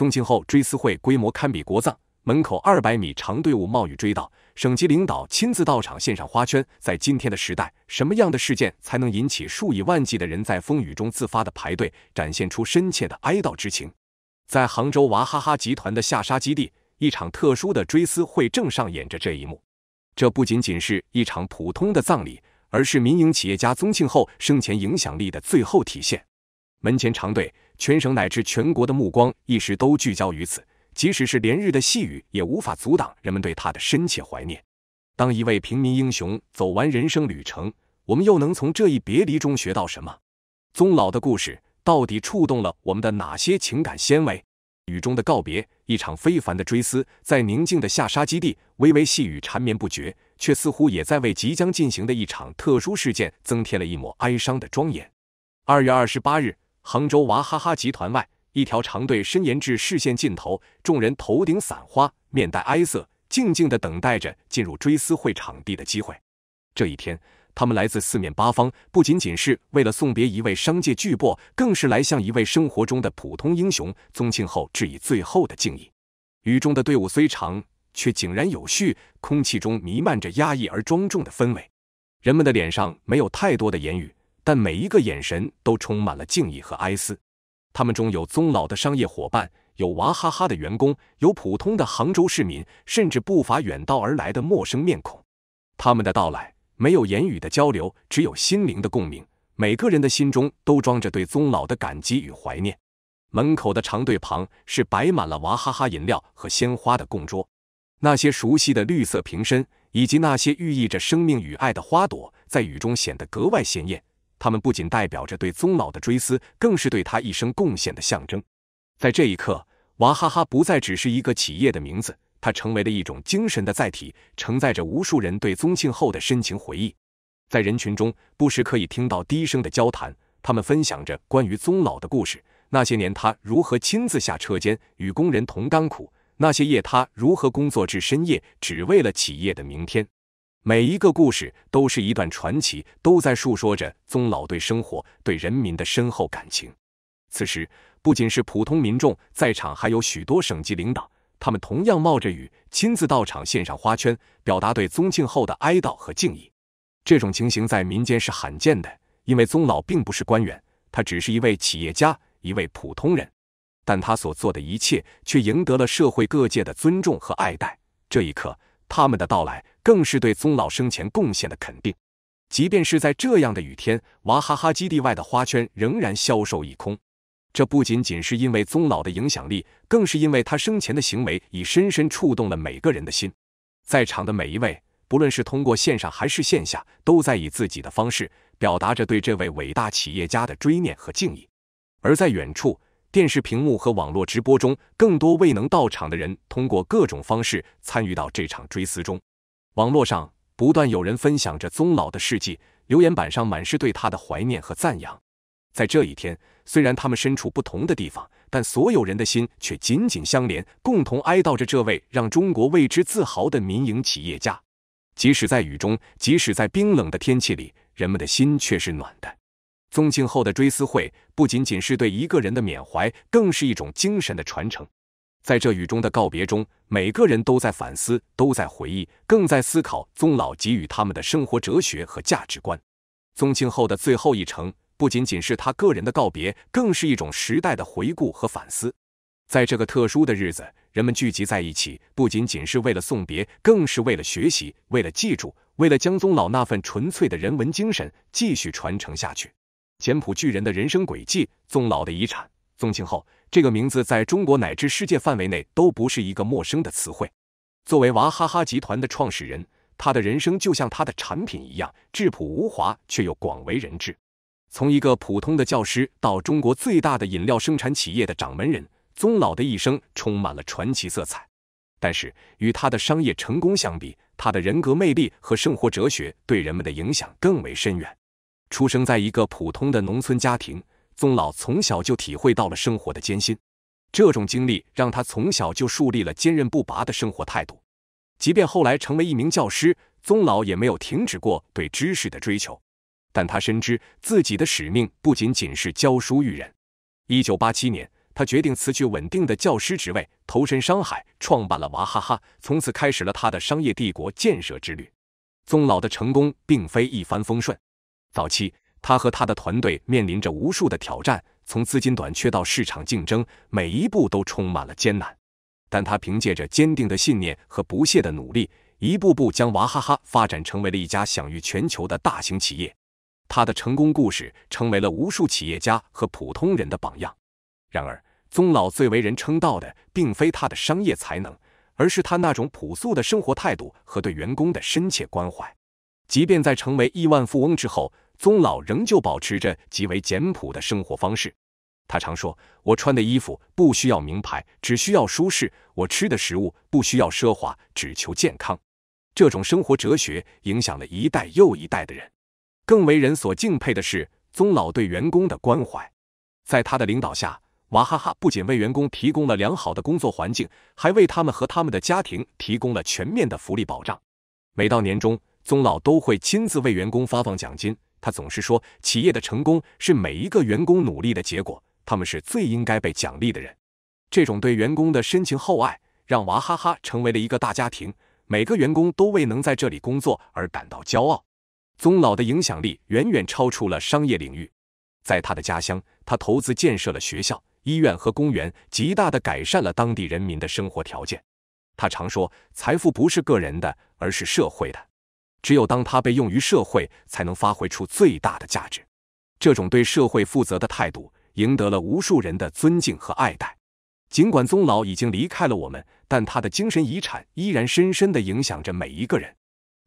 宗庆后追思会规模堪比国葬，门口二百米长队伍冒雨追悼，省级领导亲自到场献上花圈。在今天的时代，什么样的事件才能引起数以万计的人在风雨中自发的排队，展现出深切的哀悼之情？在杭州娃哈哈集团的下沙基地，一场特殊的追思会正上演着这一幕。这不仅仅是一场普通的葬礼，而是民营企业家宗庆后生前影响力的最后体现。门前长队。全省乃至全国的目光一时都聚焦于此，即使是连日的细雨也无法阻挡人们对他的深切怀念。当一位平民英雄走完人生旅程，我们又能从这一别离中学到什么？宗老的故事到底触动了我们的哪些情感纤维？雨中的告别，一场非凡的追思，在宁静的下沙基地，微微细雨缠绵不绝，却似乎也在为即将进行的一场特殊事件增添了一抹哀伤的庄严。二月二十八日。杭州娃哈哈集团外，一条长队伸延至视线尽头，众人头顶散花，面带哀色，静静地等待着进入追思会场地的机会。这一天，他们来自四面八方，不仅仅是为了送别一位商界巨擘，更是来向一位生活中的普通英雄宗庆后致以最后的敬意。雨中的队伍虽长，却井然有序，空气中弥漫着压抑而庄重的氛围。人们的脸上没有太多的言语。但每一个眼神都充满了敬意和哀思。他们中有宗老的商业伙伴，有娃哈哈的员工，有普通的杭州市民，甚至不乏远道而来的陌生面孔。他们的到来没有言语的交流，只有心灵的共鸣。每个人的心中都装着对宗老的感激与怀念。门口的长队旁是摆满了娃哈哈饮料和鲜花的供桌，那些熟悉的绿色瓶身，以及那些寓意着生命与爱的花朵，在雨中显得格外鲜艳。他们不仅代表着对宗老的追思，更是对他一生贡献的象征。在这一刻，娃哈哈不再只是一个企业的名字，它成为了一种精神的载体，承载着无数人对宗庆后的深情回忆。在人群中，不时可以听到低声的交谈，他们分享着关于宗老的故事：那些年他如何亲自下车间，与工人同甘苦；那些夜他如何工作至深夜，只为了企业的明天。每一个故事都是一段传奇，都在诉说着宗老对生活、对人民的深厚感情。此时，不仅是普通民众在场，还有许多省级领导，他们同样冒着雨亲自到场，献上花圈，表达对宗庆后的哀悼和敬意。这种情形在民间是罕见的，因为宗老并不是官员，他只是一位企业家，一位普通人，但他所做的一切却赢得了社会各界的尊重和爱戴。这一刻，他们的到来。更是对宗老生前贡献的肯定。即便是在这样的雨天，娃哈哈基地外的花圈仍然销售一空。这不仅仅是因为宗老的影响力，更是因为他生前的行为已深深触动了每个人的心。在场的每一位，不论是通过线上还是线下，都在以自己的方式表达着对这位伟大企业家的追念和敬意。而在远处，电视屏幕和网络直播中，更多未能到场的人通过各种方式参与到这场追思中。网络上不断有人分享着宗老的事迹，留言板上满是对他的怀念和赞扬。在这一天，虽然他们身处不同的地方，但所有人的心却紧紧相连，共同哀悼着这位让中国为之自豪的民营企业家。即使在雨中，即使在冰冷的天气里，人们的心却是暖的。宗庆后的追思会不仅仅是对一个人的缅怀，更是一种精神的传承。在这雨中的告别中，每个人都在反思，都在回忆，更在思考宗老给予他们的生活哲学和价值观。宗庆后的最后一程，不仅仅是他个人的告别，更是一种时代的回顾和反思。在这个特殊的日子，人们聚集在一起，不仅仅是为了送别，更是为了学习，为了记住，为了将宗老那份纯粹的人文精神继续传承下去。简朴巨人的人生轨迹，宗老的遗产，宗庆后。这个名字在中国乃至世界范围内都不是一个陌生的词汇。作为娃哈哈集团的创始人，他的人生就像他的产品一样质朴无华，却又广为人知。从一个普通的教师到中国最大的饮料生产企业的掌门人，宗老的一生充满了传奇色彩。但是，与他的商业成功相比，他的人格魅力和生活哲学对人们的影响更为深远。出生在一个普通的农村家庭。宗老从小就体会到了生活的艰辛，这种经历让他从小就树立了坚韧不拔的生活态度。即便后来成为一名教师，宗老也没有停止过对知识的追求。但他深知自己的使命不仅仅是教书育人。一九八七年，他决定辞去稳定的教师职位，投身商海，创办了娃哈哈，从此开始了他的商业帝国建设之旅。宗老的成功并非一帆风顺，早期。他和他的团队面临着无数的挑战，从资金短缺到市场竞争，每一步都充满了艰难。但他凭借着坚定的信念和不懈的努力，一步步将娃哈哈发展成为了一家享誉全球的大型企业。他的成功故事成为了无数企业家和普通人的榜样。然而，宗老最为人称道的，并非他的商业才能，而是他那种朴素的生活态度和对员工的深切关怀。即便在成为亿万富翁之后，宗老仍旧保持着极为简朴的生活方式，他常说：“我穿的衣服不需要名牌，只需要舒适；我吃的食物不需要奢华，只求健康。”这种生活哲学影响了一代又一代的人。更为人所敬佩的是，宗老对员工的关怀。在他的领导下，娃哈哈不仅为员工提供了良好的工作环境，还为他们和他们的家庭提供了全面的福利保障。每到年终，宗老都会亲自为员工发放奖金。他总是说，企业的成功是每一个员工努力的结果，他们是最应该被奖励的人。这种对员工的深情厚爱，让娃哈哈成为了一个大家庭，每个员工都为能在这里工作而感到骄傲。宗老的影响力远远超出了商业领域，在他的家乡，他投资建设了学校、医院和公园，极大的改善了当地人民的生活条件。他常说，财富不是个人的，而是社会的。只有当它被用于社会，才能发挥出最大的价值。这种对社会负责的态度，赢得了无数人的尊敬和爱戴。尽管宗老已经离开了我们，但他的精神遗产依然深深的影响着每一个人。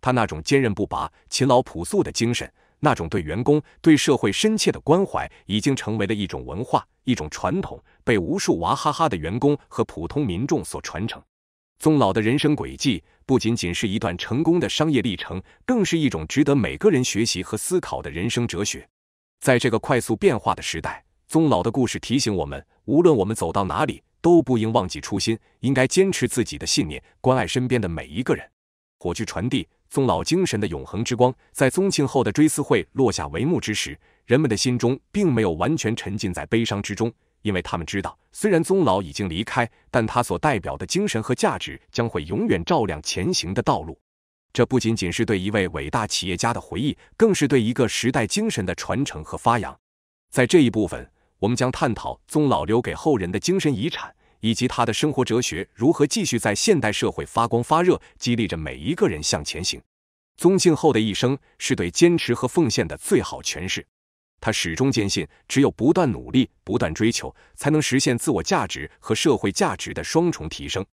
他那种坚韧不拔、勤劳朴素的精神，那种对员工、对社会深切的关怀，已经成为了一种文化、一种传统，被无数娃哈哈的员工和普通民众所传承。宗老的人生轨迹不仅仅是一段成功的商业历程，更是一种值得每个人学习和思考的人生哲学。在这个快速变化的时代，宗老的故事提醒我们，无论我们走到哪里，都不应忘记初心，应该坚持自己的信念，关爱身边的每一个人。火炬传递，宗老精神的永恒之光。在宗庆后的追思会落下帷幕之时，人们的心中并没有完全沉浸在悲伤之中。因为他们知道，虽然宗老已经离开，但他所代表的精神和价值将会永远照亮前行的道路。这不仅仅是对一位伟大企业家的回忆，更是对一个时代精神的传承和发扬。在这一部分，我们将探讨宗老留给后人的精神遗产，以及他的生活哲学如何继续在现代社会发光发热，激励着每一个人向前行。宗庆后的一生是对坚持和奉献的最好诠释。他始终坚信，只有不断努力、不断追求，才能实现自我价值和社会价值的双重提升。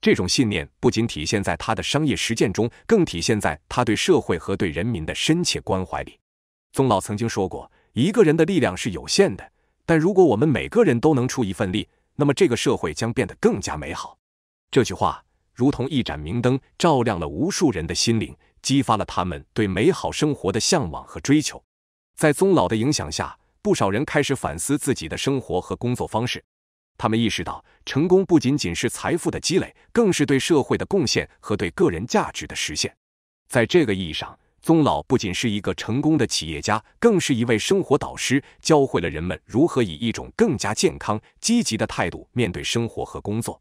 这种信念不仅体现在他的商业实践中，更体现在他对社会和对人民的深切关怀里。宗老曾经说过：“一个人的力量是有限的，但如果我们每个人都能出一份力，那么这个社会将变得更加美好。”这句话如同一盏明灯，照亮了无数人的心灵，激发了他们对美好生活的向往和追求。在宗老的影响下，不少人开始反思自己的生活和工作方式。他们意识到，成功不仅仅是财富的积累，更是对社会的贡献和对个人价值的实现。在这个意义上，宗老不仅是一个成功的企业家，更是一位生活导师，教会了人们如何以一种更加健康、积极的态度面对生活和工作。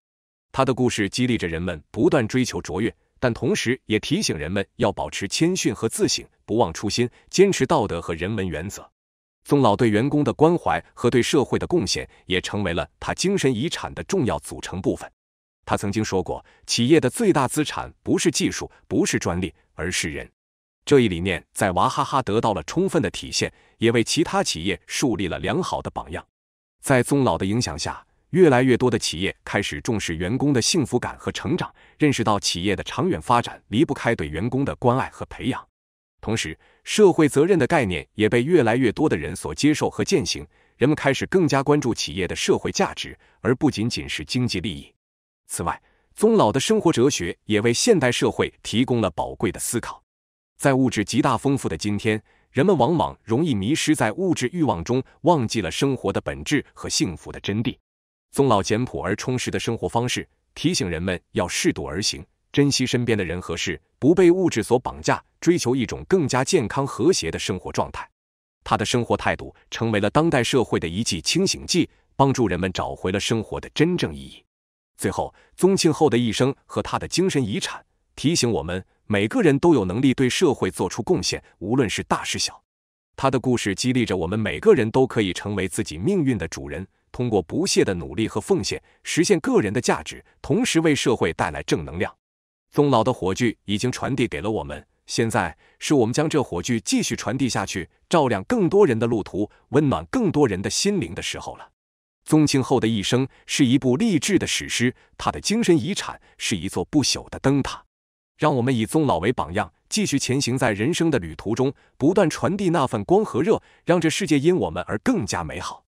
他的故事激励着人们不断追求卓越。但同时也提醒人们要保持谦逊和自省，不忘初心，坚持道德和人文原则。宗老对员工的关怀和对社会的贡献，也成为了他精神遗产的重要组成部分。他曾经说过：“企业的最大资产不是技术，不是专利，而是人。”这一理念在娃哈哈得到了充分的体现，也为其他企业树立了良好的榜样。在宗老的影响下，越来越多的企业开始重视员工的幸福感和成长，认识到企业的长远发展离不开对员工的关爱和培养。同时，社会责任的概念也被越来越多的人所接受和践行。人们开始更加关注企业的社会价值，而不仅仅是经济利益。此外，宗老的生活哲学也为现代社会提供了宝贵的思考。在物质极大丰富的今天，人们往往容易迷失在物质欲望中，忘记了生活的本质和幸福的真谛。宗老简朴而充实的生活方式，提醒人们要适度而行，珍惜身边的人和事，不被物质所绑架，追求一种更加健康和谐的生活状态。他的生活态度成为了当代社会的一剂清醒剂，帮助人们找回了生活的真正意义。最后，宗庆后的一生和他的精神遗产，提醒我们每个人都有能力对社会做出贡献，无论是大是小。他的故事激励着我们每个人都可以成为自己命运的主人。通过不懈的努力和奉献，实现个人的价值，同时为社会带来正能量。宗老的火炬已经传递给了我们，现在是我们将这火炬继续传递下去，照亮更多人的路途，温暖更多人的心灵的时候了。宗庆后的一生是一部励志的史诗，他的精神遗产是一座不朽的灯塔。让我们以宗老为榜样，继续前行在人生的旅途中，不断传递那份光和热，让这世界因我们而更加美好。